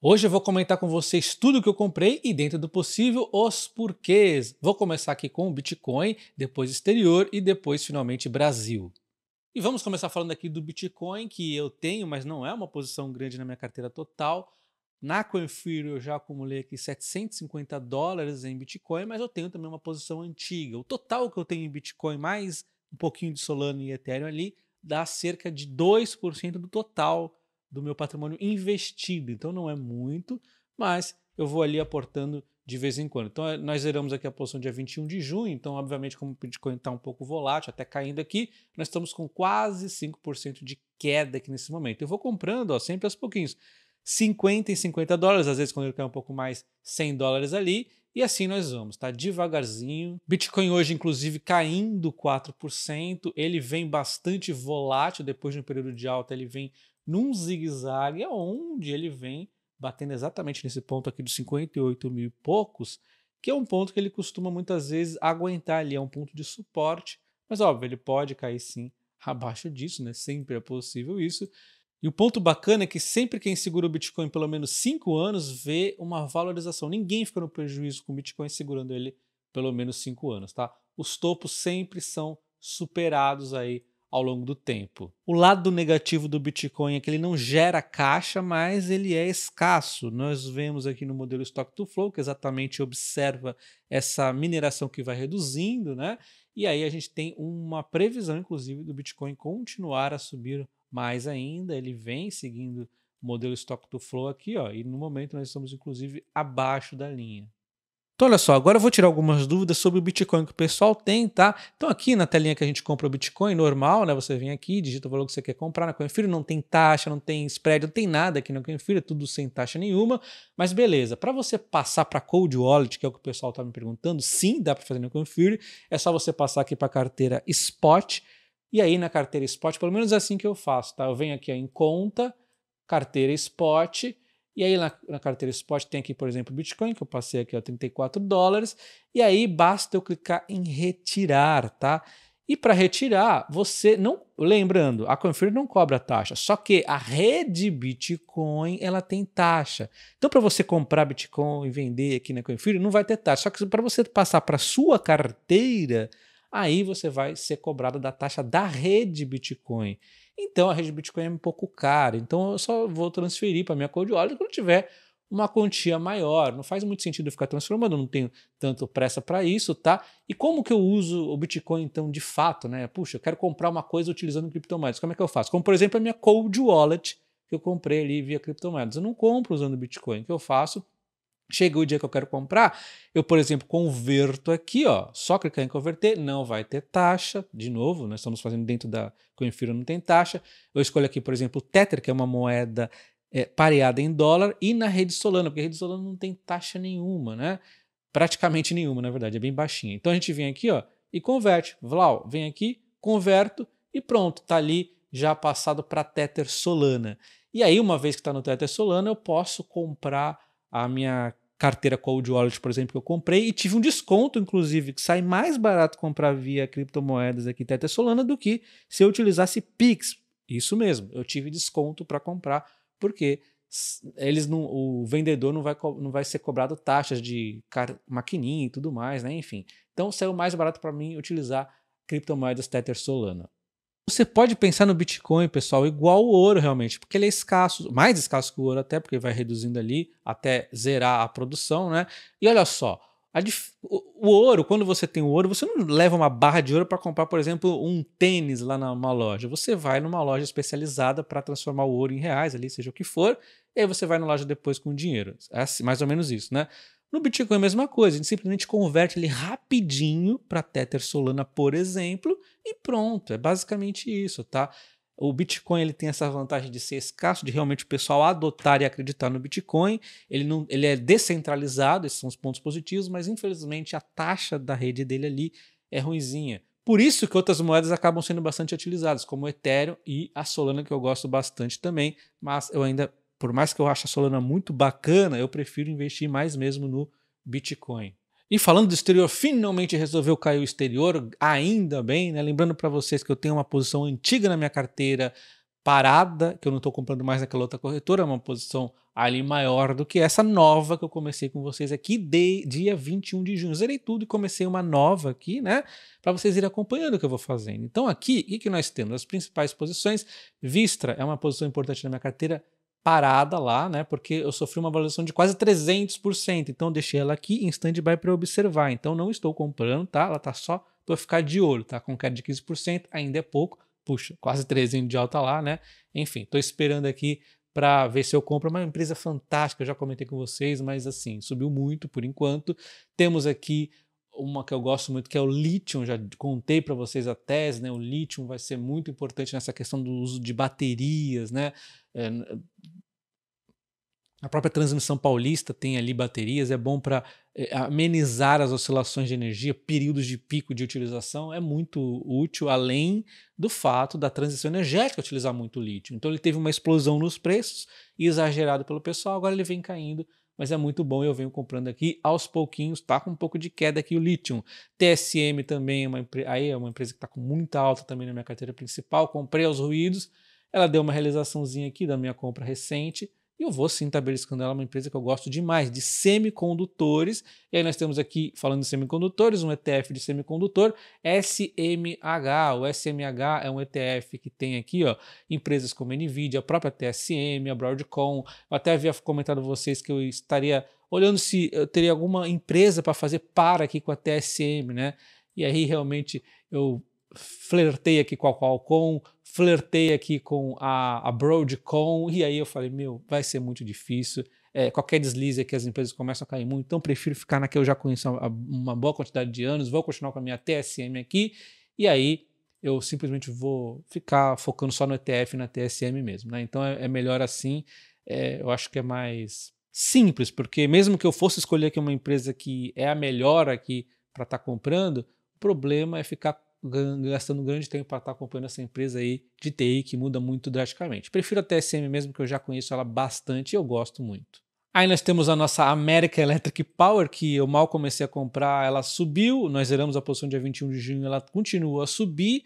Hoje eu vou comentar com vocês tudo que eu comprei e, dentro do possível, os porquês. Vou começar aqui com o Bitcoin, depois exterior e depois, finalmente, Brasil. E vamos começar falando aqui do Bitcoin, que eu tenho, mas não é uma posição grande na minha carteira total. Na CoinFury eu já acumulei aqui 750 dólares em Bitcoin, mas eu tenho também uma posição antiga. O total que eu tenho em Bitcoin, mais um pouquinho de Solana e Ethereum ali, dá cerca de 2% do total do meu patrimônio investido. Então não é muito, mas eu vou ali aportando de vez em quando. Então, é, nós zeramos aqui a posição dia 21 de junho, então, obviamente, como o Bitcoin está um pouco volátil, até caindo aqui, nós estamos com quase 5% de queda aqui nesse momento. Eu vou comprando, ó, sempre aos pouquinhos, 50 e 50 dólares, às vezes quando ele cai um pouco mais, 100 dólares ali, e assim nós vamos, tá? Devagarzinho. Bitcoin hoje, inclusive, caindo 4%. Ele vem bastante volátil depois de um período de alta. Ele vem num zigue-zague, onde ele vem batendo exatamente nesse ponto aqui dos 58 mil e poucos, que é um ponto que ele costuma muitas vezes aguentar ali, é um ponto de suporte. Mas óbvio, ele pode cair sim abaixo disso, né? Sempre é possível isso. E o ponto bacana é que sempre quem segura o Bitcoin pelo menos 5 anos vê uma valorização. Ninguém fica no prejuízo com o Bitcoin segurando ele pelo menos 5 anos, tá? Os topos sempre são superados aí ao longo do tempo. O lado negativo do Bitcoin é que ele não gera caixa, mas ele é escasso. Nós vemos aqui no modelo Stock to Flow, que exatamente observa essa mineração que vai reduzindo, né? E aí a gente tem uma previsão, inclusive, do Bitcoin continuar a subir mais ainda, ele vem seguindo o modelo estoque do flow aqui, ó, e no momento nós estamos inclusive abaixo da linha. Então, olha só, agora eu vou tirar algumas dúvidas sobre o Bitcoin que o pessoal tem, tá? Então, aqui na telinha que a gente compra o Bitcoin, normal, né? Você vem aqui, digita o valor que você quer comprar na CoinFire, não tem taxa, não tem spread, não tem nada aqui na CoinFire, é tudo sem taxa nenhuma. Mas beleza, para você passar para Cold Wallet, que é o que o pessoal tá me perguntando, sim, dá para fazer na CoinFire, é só você passar aqui para a carteira Spot, e aí na carteira spot, pelo menos é assim que eu faço, tá? Eu venho aqui ó, em conta, carteira spot, e aí na, na, carteira spot tem aqui, por exemplo, Bitcoin, que eu passei aqui ó, 34 dólares, e aí basta eu clicar em retirar, tá? E para retirar, você não, lembrando, a Confir não cobra taxa, só que a rede Bitcoin, ela tem taxa. Então para você comprar Bitcoin e vender aqui na Confir, não vai ter taxa, só que para você passar para sua carteira, aí você vai ser cobrado da taxa da rede Bitcoin. Então a rede Bitcoin é um pouco cara, então eu só vou transferir para minha Cold Wallet quando tiver uma quantia maior. Não faz muito sentido ficar transformando, não tenho tanto pressa para isso, tá? E como que eu uso o Bitcoin então de fato, né? Puxa, eu quero comprar uma coisa utilizando criptomoedas. Como é que eu faço? Como por exemplo a minha Cold Wallet que eu comprei ali via criptomoedas. Eu não compro usando Bitcoin. O que eu faço? Chega o dia que eu quero comprar, eu, por exemplo, converto aqui, ó, só clicar em converter, não vai ter taxa, de novo, nós estamos fazendo dentro da Coinfiro, não tem taxa. Eu escolho aqui, por exemplo, o Tether, que é uma moeda é, pareada em dólar, e na rede Solana, porque a rede Solana não tem taxa nenhuma, né? Praticamente nenhuma, na verdade, é bem baixinha. Então a gente vem aqui, ó, e converte. Vlau, vem aqui, converto e pronto, tá ali já passado para Tether Solana. E aí, uma vez que está no Tether Solana, eu posso comprar a minha carteira Cold Wallet, por exemplo, que eu comprei e tive um desconto, inclusive, que sai mais barato comprar via criptomoedas aqui Tether Solana do que se eu utilizasse Pix. Isso mesmo, eu tive desconto para comprar, porque eles não, o vendedor não vai, não vai ser cobrado taxas de maquininha e tudo mais, né? Enfim. Então saiu mais barato para mim utilizar criptomoedas Tether Solana. Você pode pensar no Bitcoin, pessoal, igual o ouro realmente, porque ele é escasso, mais escasso que o ouro até, porque vai reduzindo ali até zerar a produção, né? E olha só, Dif... o, ouro, quando você tem o ouro, você não leva uma barra de ouro para comprar, por exemplo, um tênis lá numa loja. Você vai numa loja especializada para transformar o ouro em reais, ali, seja o que for, e aí você vai na loja depois com dinheiro. É assim, mais ou menos isso, né? No Bitcoin é a mesma coisa, a gente simplesmente converte ele rapidinho para Tether Solana, por exemplo, e pronto, é basicamente isso, tá? O Bitcoin ele tem essa vantagem de ser escasso, de realmente o pessoal adotar e acreditar no Bitcoin. Ele, não, ele é descentralizado, esses são os pontos positivos, mas infelizmente a taxa da rede dele ali é ruinzinha. Por isso que outras moedas acabam sendo bastante utilizadas, como o Ethereum e a Solana, que eu gosto bastante também, mas eu ainda por mais que eu ache a Solana muito bacana, eu prefiro investir mais mesmo no Bitcoin. E falando do exterior, finalmente resolveu cair o exterior, ainda bem, né? Lembrando para vocês que eu tenho uma posição antiga na minha carteira parada, que eu não estou comprando mais naquela outra corretora, é uma posição ali maior do que essa nova que eu comecei com vocês aqui de, dia 21 de junho. Zerei tudo e comecei uma nova aqui, né? Para vocês irem acompanhando o que eu vou fazendo. Então, aqui, o que nós temos? As principais posições. Vistra é uma posição importante na minha carteira parada lá, né? Porque eu sofri uma avaliação de quase 300%. Então, deixei ela aqui em stand-by para observar. Então, não estou comprando, tá? Ela tá só para ficar de olho, tá? Com queda de 15%, ainda é pouco. Puxa, quase 300 de alta lá, né? Enfim, estou esperando aqui para ver se eu compro. É uma empresa fantástica, eu já comentei com vocês, mas assim, subiu muito por enquanto. Temos aqui uma que eu gosto muito, que é o lítio, já contei para vocês a tese, né? O lítio vai ser muito importante nessa questão do uso de baterias, né? É, a própria transmissão paulista tem ali baterias, é bom para é, amenizar as oscilações de energia, períodos de pico de utilização, é muito útil, além do fato da transição energética utilizar muito lítio. Então ele teve uma explosão nos preços, exagerado pelo pessoal, agora ele vem caindo, mas é muito bom, eu venho comprando aqui aos pouquinhos, Está com um pouco de queda aqui o lítio. TSM também, é uma, aí é uma empresa que está com muita alta também na minha carteira principal, comprei aos ruídos, ela deu uma realizaçãozinha aqui da minha compra recente, e eu vou sim tabeliscando ela, é uma empresa que eu gosto demais, de semicondutores. E aí nós temos aqui, falando de semicondutores, um ETF de semicondutor, SMH. O SMH é um ETF que tem aqui ó, empresas como a NVIDIA, a própria TSM, a Broadcom. Eu até havia comentado vocês que eu estaria olhando se eu teria alguma empresa para fazer para aqui com a TSM, né? E aí realmente eu flertei aqui com a Qualcomm, flertei aqui com a, a Broadcom, e aí eu falei, meu, vai ser muito difícil. É, qualquer deslize que as empresas começam a cair muito, então prefiro ficar na que eu já conheço há uma boa quantidade de anos, vou continuar com a minha TSM aqui, e aí eu simplesmente vou ficar focando só no ETF e na TSM mesmo. Né? Então é, é melhor assim, é, eu acho que é mais simples, porque mesmo que eu fosse escolher aqui uma empresa que é a melhor aqui para estar tá comprando, o problema é ficar gastando grande tempo para estar tá acompanhando essa empresa aí de TI que muda muito drasticamente. Prefiro a TSM mesmo, que eu já conheço ela bastante e eu gosto muito. Aí nós temos a nossa América Electric Power, que eu mal comecei a comprar, ela subiu, nós zeramos a posição dia 21 de junho, ela continua a subir.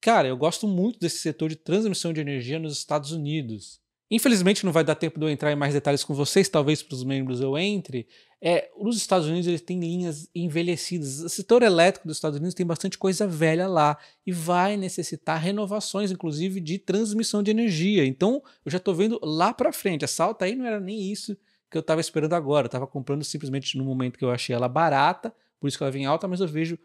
Cara, eu gosto muito desse setor de transmissão de energia nos Estados Unidos. Infelizmente não vai dar tempo de eu entrar em mais detalhes com vocês, talvez para os membros eu entre. É, os Estados Unidos eles têm linhas envelhecidas. O setor elétrico dos Estados Unidos tem bastante coisa velha lá e vai necessitar renovações, inclusive de transmissão de energia. Então eu já estou vendo lá para frente. A salta aí não era nem isso que eu estava esperando agora. Eu estava comprando simplesmente no momento que eu achei ela barata, por isso que ela vem alta, mas eu vejo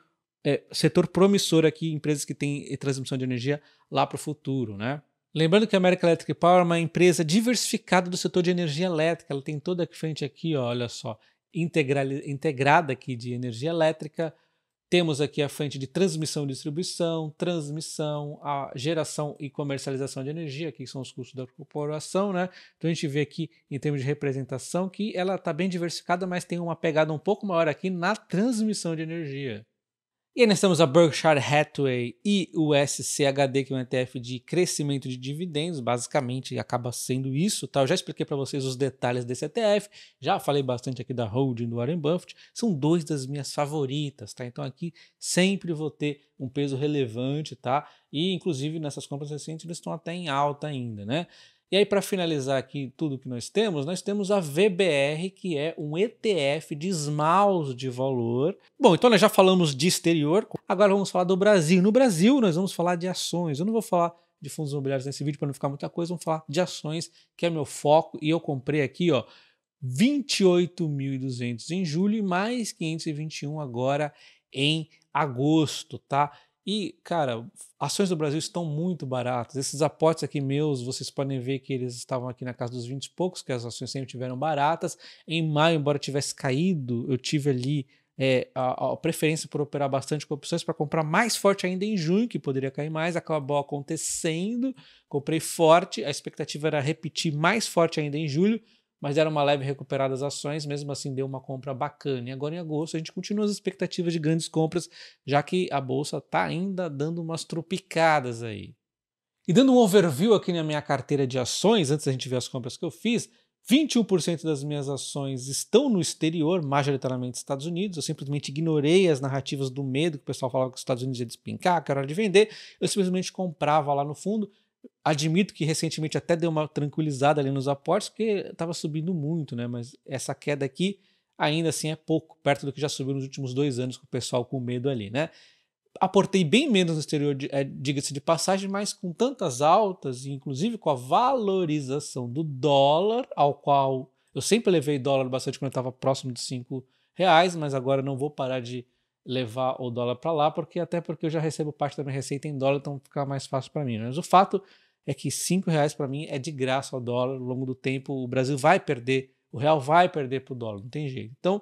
é, setor promissor aqui, empresas que têm transmissão de energia lá para o futuro, né? Lembrando que a American Electric Power é uma empresa diversificada do setor de energia elétrica. Ela tem toda a frente aqui, ó, olha só, integrada aqui de energia elétrica. Temos aqui a frente de transmissão e distribuição, transmissão, a geração e comercialização de energia, que são os custos da corporação, né? Então a gente vê aqui em termos de representação que ela está bem diversificada, mas tem uma pegada um pouco maior aqui na transmissão de energia. E aí nós temos a Berkshire Hathaway e o SCHD, que é um ETF de crescimento de dividendos, basicamente acaba sendo isso. Tá? Eu já expliquei para vocês os detalhes desse ETF, já falei bastante aqui da holding do Warren Buffett, são dois das minhas favoritas, tá? Então aqui sempre vou ter um peso relevante, tá? E inclusive nessas compras recentes eles estão até em alta ainda, né? E aí, para finalizar aqui tudo que nós temos, nós temos a VBR, que é um ETF de esmaus de valor. Bom, então nós já falamos de exterior, agora vamos falar do Brasil. No Brasil, nós vamos falar de ações. Eu não vou falar de fundos imobiliários nesse vídeo para não ficar muita coisa, vamos falar de ações, que é meu foco. E eu comprei aqui, ó, 28.200 em julho e mais 521 agora em agosto, tá? E, cara, ações do Brasil estão muito baratas. Esses aportes aqui meus, vocês podem ver que eles estavam aqui na casa dos 20 e poucos, que as ações sempre tiveram baratas. Em maio, embora tivesse caído, eu tive ali é, a, a, preferência por operar bastante com opções para comprar mais forte ainda em junho, que poderia cair mais, acabou acontecendo. Comprei forte, a expectativa era repetir mais forte ainda em julho mas era uma leve recuperada das ações, mesmo assim deu uma compra bacana. E agora em agosto a gente continua as expectativas de grandes compras, já que a bolsa está ainda dando umas tropicadas aí. E dando um overview aqui na minha carteira de ações, antes da gente ver as compras que eu fiz, 21% das minhas ações estão no exterior, majoritariamente Estados Unidos. Eu simplesmente ignorei as narrativas do medo que o pessoal falava que os Estados Unidos ia despincar, que era hora de vender. Eu simplesmente comprava lá no fundo. Admito que recentemente até deu uma tranquilizada ali nos aportes, porque estava subindo muito, né? Mas essa queda aqui ainda assim é pouco, perto do que já subiu nos últimos dois anos com o pessoal com medo ali, né? Aportei bem menos no exterior, é, diga-se de passagem, mas com tantas altas, inclusive com a valorização do dólar, ao qual eu sempre levei dólar bastante quando estava próximo de 5 reais, mas agora não vou parar de levar o dólar para lá, porque até porque eu já recebo parte da minha receita em dólar, então fica mais fácil para mim. Né? Mas o fato é que cinco reais para mim é de graça ao dólar. Ao longo do tempo, o Brasil vai perder, o real vai perder para o dólar, não tem jeito. Então,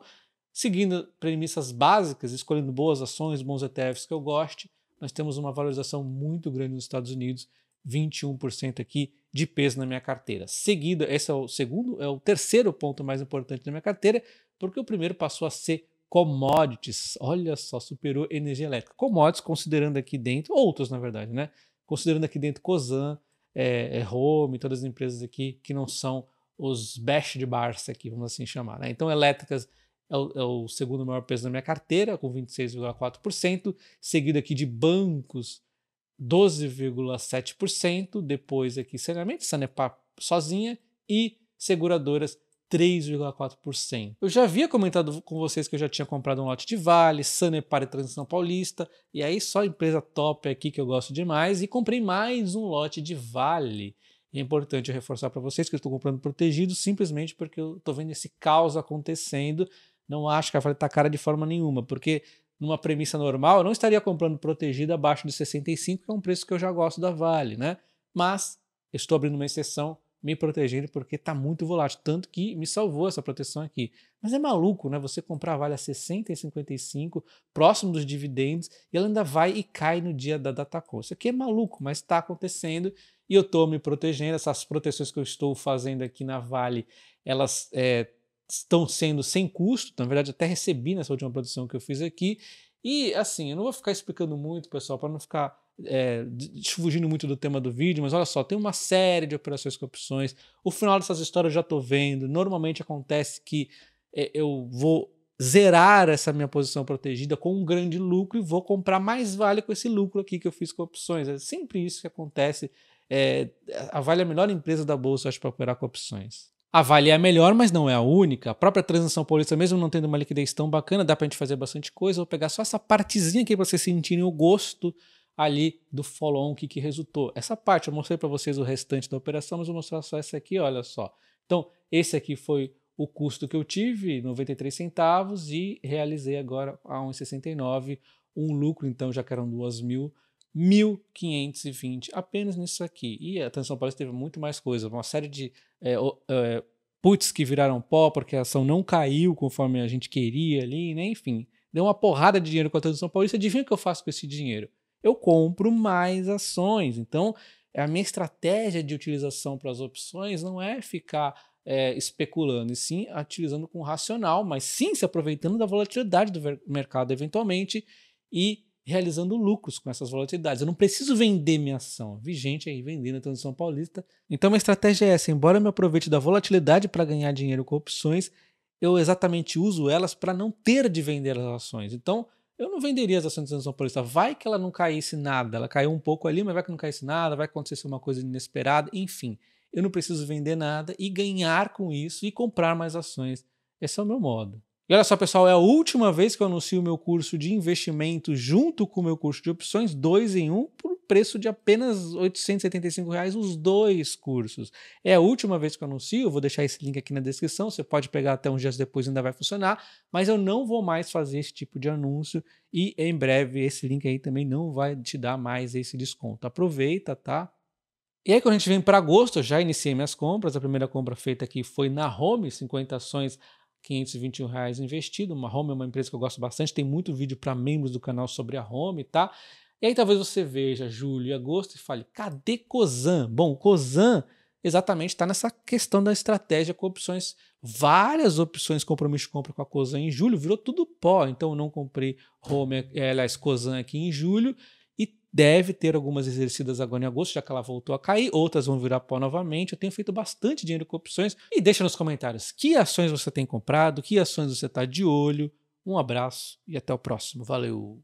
seguindo premissas básicas, escolhendo boas ações, bons ETFs que eu goste, nós temos uma valorização muito grande nos Estados Unidos, 21% aqui de peso na minha carteira. Seguida, esse é o segundo, é o terceiro ponto mais importante da minha carteira, porque o primeiro passou a ser commodities, olha só, superou energia elétrica. Commodities, considerando aqui dentro, outros na verdade, né? Considerando aqui dentro COSAN, é, é Home, todas as empresas aqui que não são os bash de Barça aqui, vamos assim chamar. Né? Então, elétricas é o, é o, segundo maior peso da minha carteira, com 26,4%, seguido aqui de bancos, 12,7%, depois aqui saneamento, Sanepar sozinha e seguradoras, 3,4%. Eu já havia comentado com vocês que eu já tinha comprado um lote de Vale, Sanepar e Transição Paulista, e aí só empresa top aqui que eu gosto demais, e comprei mais um lote de Vale. E é importante eu reforçar para vocês que eu estou comprando protegido simplesmente porque eu estou vendo esse caos acontecendo. Não acho que a Vale está cara de forma nenhuma, porque numa premissa normal eu não estaria comprando protegido abaixo de 65, que é um preço que eu já gosto da Vale, né? Mas estou abrindo uma exceção me protegendo porque está muito volátil. Tanto que me salvou essa proteção aqui. Mas é maluco, né? Você comprar a Vale a 60 próximo dos dividendos, e ela ainda vai e cai no dia da data call. Isso aqui é maluco, mas está acontecendo e eu estou me protegendo. Essas proteções que eu estou fazendo aqui na Vale, elas é, estão sendo sem custo. Na verdade, até recebi nessa última produção que eu fiz aqui. E assim, eu não vou ficar explicando muito, pessoal, para não ficar é, fugindo muito do tema do vídeo, mas olha só, tem uma série de operações com opções. O final dessas histórias eu já estou vendo. Normalmente acontece que é, eu vou zerar essa minha posição protegida com um grande lucro e vou comprar mais vale com esse lucro aqui que eu fiz com opções. É sempre isso que acontece. É, a Vale é a melhor empresa da bolsa, acho, para operar com opções. A Vale é a melhor, mas não é a única. A própria transação paulista, mesmo não tendo uma liquidez tão bacana, dá para a gente fazer bastante coisa. Vou pegar só essa partezinha aqui para vocês sentirem o gosto ali do follow-on, o que, que resultou. Essa parte eu mostrei para vocês o restante da operação, mas vou mostrar só essa aqui, olha só. Então, esse aqui foi o custo que eu tive, 93 centavos, e realizei agora a 1,69, um lucro, então já que eram 2 mil, 1.520 apenas nisso aqui. E a Atenção Paulista teve muito mais coisa, uma série de é, é, puts que viraram pó porque a ação não caiu conforme a gente queria ali, né? enfim. Deu uma porrada de dinheiro com a Transição Paulista. Adivinha o que eu faço com esse dinheiro? eu compro mais ações. Então, a minha estratégia de utilização para as opções não é ficar é, especulando, e sim utilizando com racional, mas sim se aproveitando da volatilidade do mercado eventualmente e realizando lucros com essas volatilidades. Eu não preciso vender minha ação. Vi gente aí vendendo a transição paulista. Então, minha estratégia é essa: embora eu me aproveite da volatilidade para ganhar dinheiro com opções, eu exatamente uso elas para não ter de vender as ações. Então, eu não venderia as ações da Transição Paulista. Vai que ela não caísse nada. Ela caiu um pouco ali, mas vai que não caísse nada, vai acontecer uma coisa inesperada, enfim. Eu não preciso vender nada e ganhar com isso e comprar mais ações. Esse é o meu modo. E olha só, pessoal, é a última vez que eu anuncio o meu curso de investimento junto com o meu curso de opções, dois em um, por preço de apenas R$ 875, reais, os dois cursos. É a última vez que eu anuncio, eu vou deixar esse link aqui na descrição, você pode pegar até uns dias depois, ainda vai funcionar, mas eu não vou mais fazer esse tipo de anúncio e em breve esse link aí também não vai te dar mais esse desconto. Aproveita, tá? E aí, quando a gente vem para agosto, eu já iniciei minhas compras. A primeira compra feita aqui foi na Home, 50 ações 521 reais investido. Uma Home é uma empresa que eu gosto bastante, tem muito vídeo para membros do canal sobre a Home, tá? E aí talvez você veja julho e agosto e fale: cadê Cosan? Bom, Cosan exatamente está nessa questão da estratégia com opções, várias opções compromisso de compra com a Cosan em julho, virou tudo pó. Então eu não comprei Home, é, aliás, Cosan aqui em julho deve ter algumas exercidas agora em agosto, já que ela voltou a cair, outras vão virar pó novamente. Eu tenho feito bastante dinheiro com opções. E deixa nos comentários que ações você tem comprado, que ações você está de olho. Um abraço e até o próximo. Valeu!